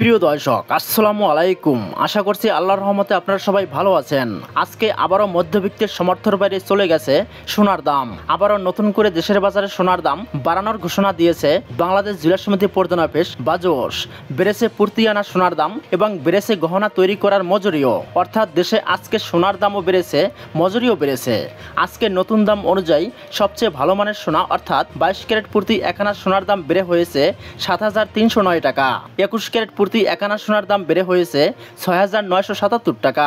প্রিয় দর্শক আসসালামু আলাইকুম আশা করছি আল্লাহর রহমতে আপনারা সবাই ভালো আছেন আজকে আবারও মধ্যবিত্তের সমর্থর বাইরে চলে গেছে সোনার দাম আবারও নতুন করে দেশের বাজারে সোনার দাম বাড়ানোর ঘোষণা দিয়েছে বাংলাদেশ জেলা সমিতি প্রধান অফিস বাজোস বেড়েছে পূর্তি আনা সোনার দাম এবং বেড়েছে গহনা তৈরি করার মজুরিও অর্থাৎ দেশে আজকে সোনার দামও বেড়েছে মজুরিও বেড়েছে আজকে নতুন দাম অনুযায়ী সবচেয়ে ভালো মানের সোনা অর্থাৎ বাইশ ক্যারেট প্রতি এক সোনার দাম বেড়ে হয়েছে সাত হাজার তিনশো নয় টাকা একুশ ক্যারেট প্রতি একানা সোনার দাম বেড়ে হয়েছে ছয় হাজার নয়শো সাতাত্তর টাকা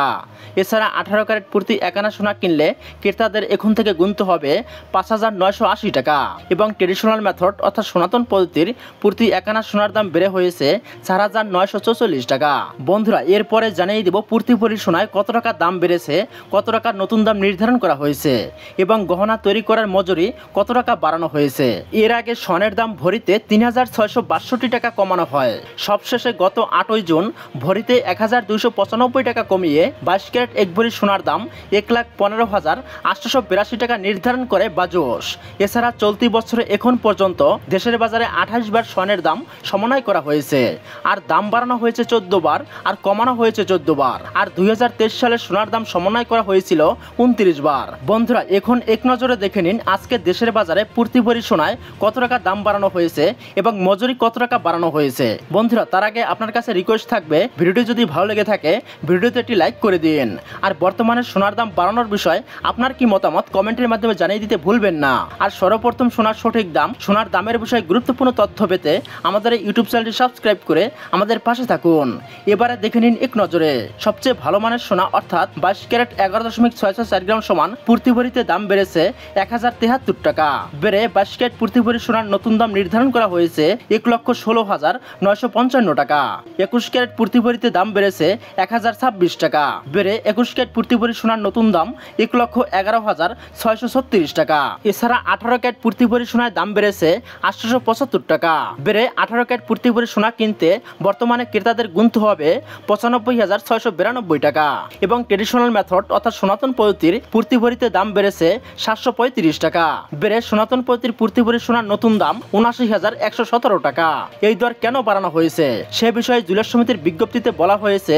এছাড়া আঠারো ক্যারেট প্রতি একানা সোনা কিনলে ক্রেতাদের এখন থেকে গুনতে হবে পাঁচ হাজার নয়শো আশি টাকা এবং ট্রেডিশনাল মেথড অর্থাৎ সনাতন পদ্ধতির প্রতি একানা সোনার দাম বেড়ে হয়েছে চার হাজার নয়শো চৌচল্লিশ টাকা বন্ধুরা এরপরে জানিয়ে দেব প্রতি ভরি সোনায় কত টাকা দাম বেড়েছে কত টাকার নতুন দাম নির্ধারণ করা হয়েছে এবং গহনা তৈরি করার মজুরি কত টাকা বাড়ানো হয়েছে এর আগে সনের দাম ভরিতে তিন হাজার ছয়শো বাষট্টি টাকা কমানো হয় সবশেষে গত গত আটই জুন ভরিতে এক হাজার দুইশো পঁচানব্বই টাকা কমিয়ে বাইশ ক্যারেট এক ভরি সোনার দাম এক লাখ পনেরো হাজার আটশোশো বিরাশি টাকা নির্ধারণ করে বাজুস এছাড়া চলতি বছরে এখন পর্যন্ত দেশের বাজারে আঠাশ বার স্বর্ণের দাম সমন্বয় করা হয়েছে আর দাম বাড়ানো হয়েছে চোদ্দ বার আর কমানো হয়েছে চোদ্দ বার আর দুই সালে সোনার দাম সমন্বয় করা হয়েছিল উনত্রিশ বার বন্ধুরা এখন এক নজরে দেখে নিন আজকে দেশের বাজারে প্রতি ভরি সোনায় কত টাকা দাম বাড়ানো হয়েছে এবং মজুরি কত টাকা বাড়ানো হয়েছে বন্ধুরা তার আগে আপনার কাছে রিকোয়েস্ট থাকবে ভিডিওটি যদি ভালো লেগে থাকে ভিডিওতে একটি লাইক করে দিন আর বর্তমানে সোনার দাম বাড়ানোর বিষয়ে আপনার কি মতামত কমেন্টের মাধ্যমে জানিয়ে দিতে ভুলবেন না আর সর্বপ্রথম সোনার সঠিক দাম সোনার দামের বিষয়ে গুরুত্বপূর্ণ তথ্য পেতে আমাদের ইউটিউব চ্যানেলটি সাবস্ক্রাইব করে আমাদের পাশে থাকুন এবারে দেখে নিন এক নজরে সবচেয়ে ভালো মানের সোনা অর্থাৎ বাইশ ক্যারেট এগারো দশমিক ছয়শো চার গ্রাম সমান পূর্তিভরিতে দাম বেড়েছে এক হাজার তেহাত্তর টাকা বেড়ে বাইশ ক্যারেট পূর্তিভরি সোনার নতুন দাম নির্ধারণ করা হয়েছে এক লক্ষ ষোলো হাজার নয়শো পঞ্চান্ন টাকা একুশ ক্যারেট পূর্তি ভরিতে দাম বেড়েছে এক হাজার ছাব্বিশ টাকা বেড়ে একুশ ক্যারেট পূর্তি ভরি সোনার নতুন দাম এক লক্ষ এগারো হাজার ছয়শো ছত্রিশ টাকা এছাড়া আঠারো ক্যারেট পূর্তি ভরি সোনার দাম বেড়েছে আটশোশো পঁচাত্তর টাকা বেড়ে আঠারো ক্যারেট পূর্তি ভরি সোনা কিনতে বর্তমানে ক্রেতাদের গুনতে হবে পঁচানব্বই হাজার ছয়শো বিরানব্বই টাকা এবং ট্রেডিশনাল মেথড অর্থাৎ সনাতন পদ্ধতির পূর্তি ভরিতে দাম বেড়েছে সাতশো পঁয়ত্রিশ টাকা বেড়ে সনাতন পদ্ধতির পূর্তি ভরি সোনার নতুন দাম উনআশি হাজার একশো সতেরো টাকা এই দর কেন বাড়ানো হয়েছে সে বিষয়ে জুয়েলার সমিতির বিজ্ঞপ্তিতে বলা হয়েছে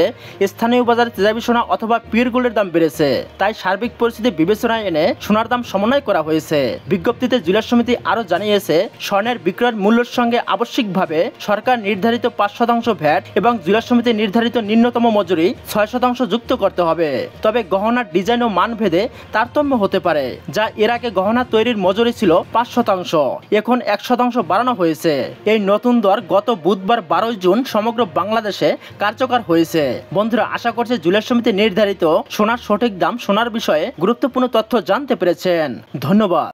স্থানীয় বাজারে তেজাবি সোনা অথবা পিওর গোল্ডের দাম বেড়েছে তাই সার্বিক পরিস্থিতি বিবেচনায় এনে সোনার দাম সমন্বয় করা হয়েছে বিজ্ঞপ্তিতে জুয়েলার সমিতি আরও জানিয়েছে স্বর্ণের বিক্রয়ের মূল্যের সঙ্গে আবশ্যিকভাবে সরকার নির্ধারিত পাঁচ শতাংশ ভ্যাট এবং জুয়েলার সমিতি নির্ধারিত নিম্নতম মজুরি ছয় শতাংশ যুক্ত করতে হবে তবে গহনার ডিজাইন ও মান ভেদে তারতম্য হতে পারে যা এর আগে গহনা তৈরির মজুরি ছিল পাঁচ শতাংশ এখন এক শতাংশ বাড়ানো হয়েছে এই নতুন দর গত বুধবার বারোই জুন সম সমগ্র বাংলাদেশে কার্যকর হয়েছে বন্ধুরা আশা করছে জুলাই সমিতি নির্ধারিত সোনার সঠিক দাম সোনার বিষয়ে গুরুত্বপূর্ণ তথ্য জানতে পেরেছেন ধন্যবাদ